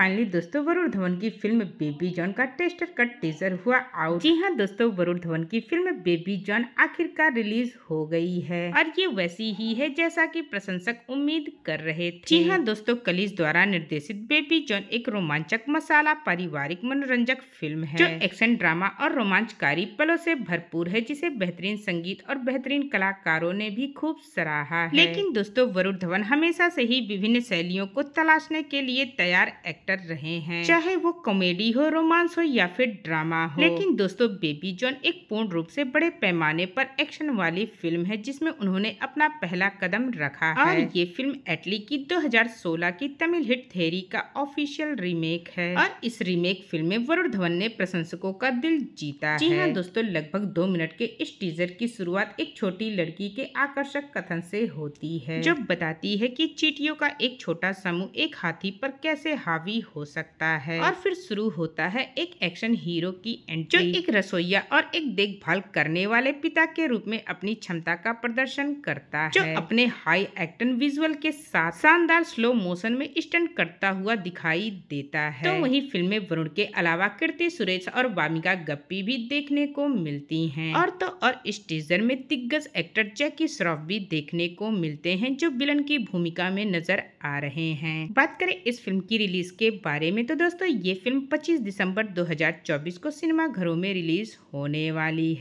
finally दोस्तों वरुण धवन की film Baby John का टेस्टर कट टीजर हुआ आउट जी हाँ दोस्तों वरुण धवन की फिल्म बेबी जॉन आखिरकार रिलीज हो गई है और ये वैसी ही है जैसा कि प्रशंसक उम्मीद कर रहे थे जी हाँ दोस्तों कलीज द्वारा निर्देशित बेबी जॉन एक रोमांचक मसाला पारिवारिक मनोरंजक फिल्म है जो एक्शन ड्रामा और रोमांचकारी पलों से भरपूर है जिसे बेहतरीन संगीत और बेहतरीन कलाकारों ने भी खूब सराहा लेकिन दोस्तों वरुण धवन हमेशा से ही विभिन्न शैलियों को तलाशने के लिए तैयार एक्टर एक्टर रहे हैं चाहे वो कॉमेडी हो रोमांस हो या फिर ड्रामा हो लेकिन दोस्तों बेबी जॉन एक पूर्ण रूप से बड़े पैमाने पर एक्शन वाली फिल्म है जिसमें उन्होंने अपना पहला कदम रखा और ये फिल्म एटली की 2016 की तमिल हिट थेरी का ऑफिशियल रीमेक है और इस रीमेक फिल्म में वरुण धवन ने प्रशंसकों का दिल जीता जी हाँ है हाँ दोस्तों लगभग दो मिनट के इस टीजर की शुरुआत एक छोटी लड़की के आकर्षक कथन से होती है जो बताती है कि चीटियों का एक छोटा समूह एक हाथी पर कैसे हावी हो सकता है और फिर शुरू होता है एक एक्शन हीरो की एंट्री जो एक रसोईया और एक देखभाल करने वाले पिता के रूप में अपनी क्षमता का प्रदर्शन करता है जो अपने हाई एक्टन विजुअल के साथ शानदार स्लो मोशन में स्टंट करता हुआ दिखाई देता है तो वही फिल्म में वरुण के अलावा कीर्ति सुरेश और वामिका गप्पी भी देखने को मिलती है और तो और इस टीजर में दिग्गज एक्टर जैकी श्रॉफ भी देखने को मिलते हैं जो विलन की भूमिका में नजर आ रहे हैं बात करें इस फिल्म की रिलीज के बारे में तो दोस्तों ये फिल्म 25 दिसंबर 2024 को सिनेमाघरों में रिलीज़ होने वाली है